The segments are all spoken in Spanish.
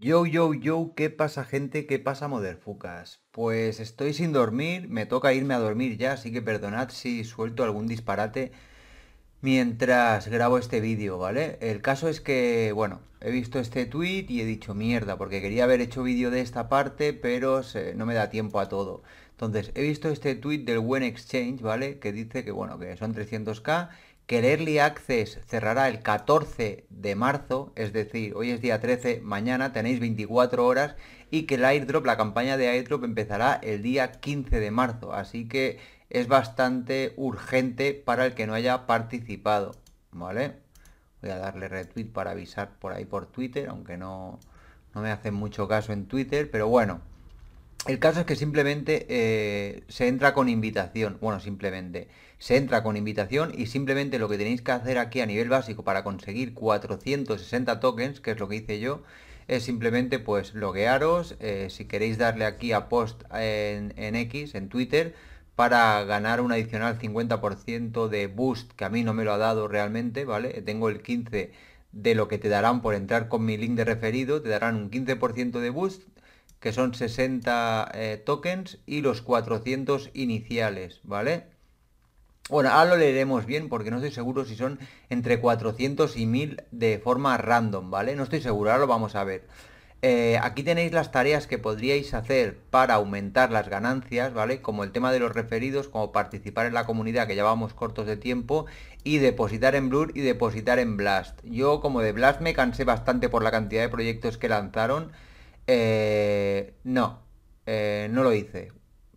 Yo, yo, yo, ¿qué pasa gente? ¿Qué pasa Moderfucas? Pues estoy sin dormir, me toca irme a dormir ya, así que perdonad si suelto algún disparate mientras grabo este vídeo, ¿vale? El caso es que, bueno, he visto este tweet y he dicho mierda, porque quería haber hecho vídeo de esta parte, pero no me da tiempo a todo. Entonces, he visto este tweet del Buen Exchange, ¿vale? Que dice que, bueno, que son 300k que el Early Access cerrará el 14 de marzo, es decir, hoy es día 13, mañana tenéis 24 horas y que el airdrop, la campaña de airdrop empezará el día 15 de marzo, así que es bastante urgente para el que no haya participado, ¿vale? Voy a darle retweet para avisar por ahí por Twitter, aunque no, no me hacen mucho caso en Twitter, pero bueno. El caso es que simplemente eh, se entra con invitación. Bueno, simplemente. Se entra con invitación y simplemente lo que tenéis que hacer aquí a nivel básico para conseguir 460 tokens, que es lo que hice yo, es simplemente pues loguearos. Eh, si queréis darle aquí a post en, en X, en Twitter, para ganar un adicional 50% de boost, que a mí no me lo ha dado realmente, ¿vale? Tengo el 15 de lo que te darán por entrar con mi link de referido, te darán un 15% de boost que son 60 eh, tokens y los 400 iniciales, ¿vale? Bueno, ahora lo leeremos bien porque no estoy seguro si son entre 400 y 1000 de forma random, ¿vale? No estoy seguro, ahora lo vamos a ver. Eh, aquí tenéis las tareas que podríais hacer para aumentar las ganancias, ¿vale? Como el tema de los referidos, como participar en la comunidad, que llevamos cortos de tiempo, y depositar en Blur y depositar en Blast. Yo como de Blast me cansé bastante por la cantidad de proyectos que lanzaron. Eh, no, eh, no lo hice.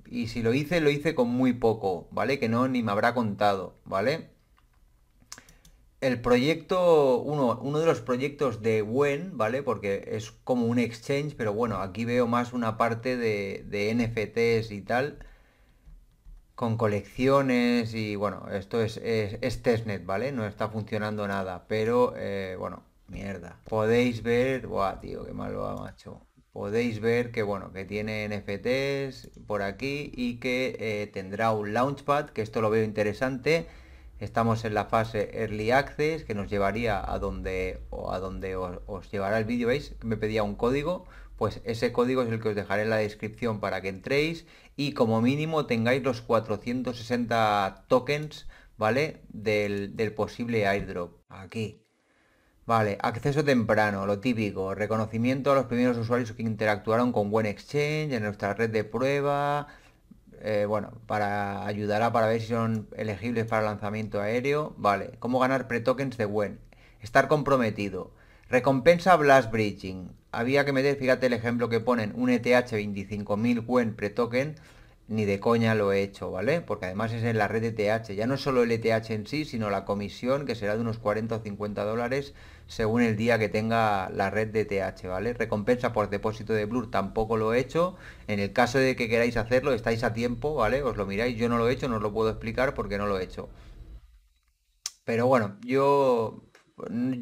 Y si lo hice, lo hice con muy poco, ¿vale? Que no ni me habrá contado, ¿vale? El proyecto, uno, uno de los proyectos de WEN, ¿vale? Porque es como un exchange, pero bueno, aquí veo más una parte de, NFTs y tal, con colecciones y bueno, esto es, es, testnet, ¿vale? No está funcionando nada, pero eh, bueno, mierda. Podéis ver, buah, tío, qué malo ha macho podéis ver que bueno que tiene NFTs por aquí y que eh, tendrá un launchpad que esto lo veo interesante estamos en la fase early access que nos llevaría a donde a donde os, llevará el vídeo veis me pedía un código pues ese código es el que os dejaré en la descripción para que entréis y como mínimo tengáis los 460 tokens vale del, del posible airdrop aquí Vale, acceso temprano, lo típico, reconocimiento a los primeros usuarios que interactuaron con Buen Exchange en nuestra red de prueba, eh, bueno, para ayudará para ver si son elegibles para lanzamiento aéreo, vale, cómo ganar pretokens de Buen, estar comprometido, recompensa Blast Bridging, había que meter, fíjate el ejemplo que ponen, un ETH 25.000 WEN pre-token ni de coña lo he hecho, ¿vale? Porque además es en la red de TH, ya no solo el ETH en sí, sino la comisión, que será de unos 40 o 50 dólares según el día que tenga la red de TH, ¿vale? Recompensa por depósito de Blur tampoco lo he hecho. En el caso de que queráis hacerlo, estáis a tiempo, ¿vale? Os lo miráis, yo no lo he hecho, no os lo puedo explicar porque no lo he hecho. Pero bueno, yo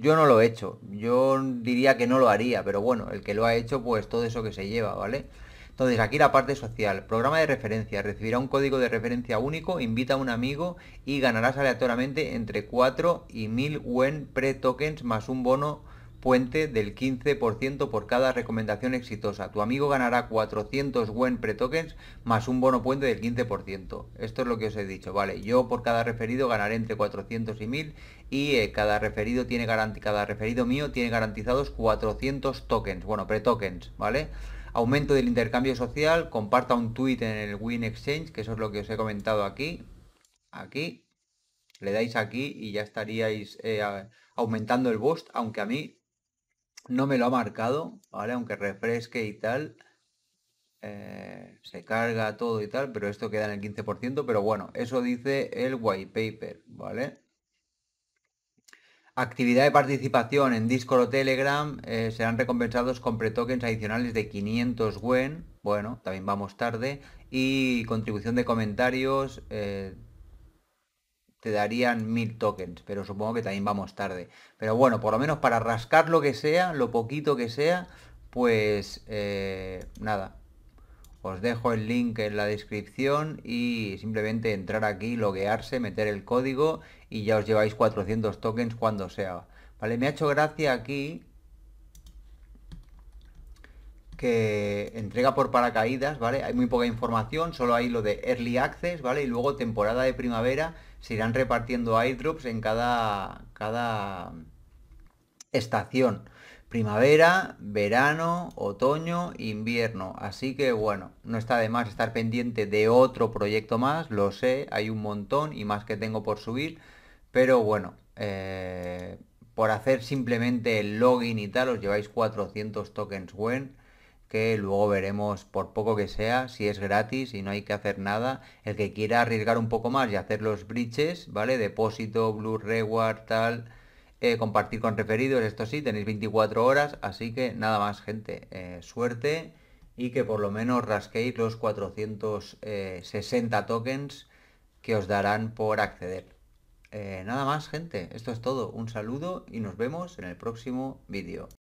yo no lo he hecho. Yo diría que no lo haría, pero bueno, el que lo ha hecho, pues todo eso que se lleva, ¿vale? vale entonces aquí la parte social, programa de referencia, recibirá un código de referencia único, invita a un amigo y ganarás aleatoriamente entre 4 y 1000 WEN pre-tokens más un bono puente del 15% por cada recomendación exitosa. Tu amigo ganará 400 WEN pre-tokens más un bono puente del 15%. Esto es lo que os he dicho, ¿vale? Yo por cada referido ganaré entre 400 y 1000 y eh, cada referido tiene cada referido mío tiene garantizados 400 tokens, bueno, pre-tokens, ¿vale? vale aumento del intercambio social, comparta un tweet en el Win Exchange, que eso es lo que os he comentado aquí, aquí, le dais aquí y ya estaríais eh, aumentando el boost, aunque a mí no me lo ha marcado, ¿vale? Aunque refresque y tal, eh, se carga todo y tal, pero esto queda en el 15%, pero bueno, eso dice el white paper, ¿vale? actividad de participación en Discord o Telegram eh, serán recompensados con pretokens adicionales de 500 WEN, bueno, también vamos tarde, y contribución de comentarios eh, te darían 1000 tokens, pero supongo que también vamos tarde. Pero bueno, por lo menos para rascar lo que sea, lo poquito que sea, pues eh, nada, os dejo el link en la descripción y simplemente entrar aquí, loguearse, meter el código y ya os lleváis 400 tokens cuando sea. Vale, me ha hecho gracia aquí que entrega por paracaídas, ¿vale? Hay muy poca información, solo hay lo de Early Access, ¿vale? Y luego temporada de primavera se irán repartiendo airdrops en cada, cada estación primavera, verano, otoño, invierno. Así que bueno, no está de más estar pendiente de otro proyecto más, lo sé, hay un montón y más que tengo por subir, pero bueno, eh, por hacer simplemente el login y tal, os lleváis 400 tokens WEN que luego veremos por poco que sea, si es gratis y no hay que hacer nada. El que quiera arriesgar un poco más y hacer los breaches, ¿vale? Depósito, Blue Reward, tal, eh, compartir con referidos, esto sí, tenéis 24 horas, así que nada más gente, eh, suerte y que por lo menos rasquéis los 460 eh, tokens que os darán por acceder. nada más gente, esto es todo, un saludo y nos vemos en el próximo vídeo.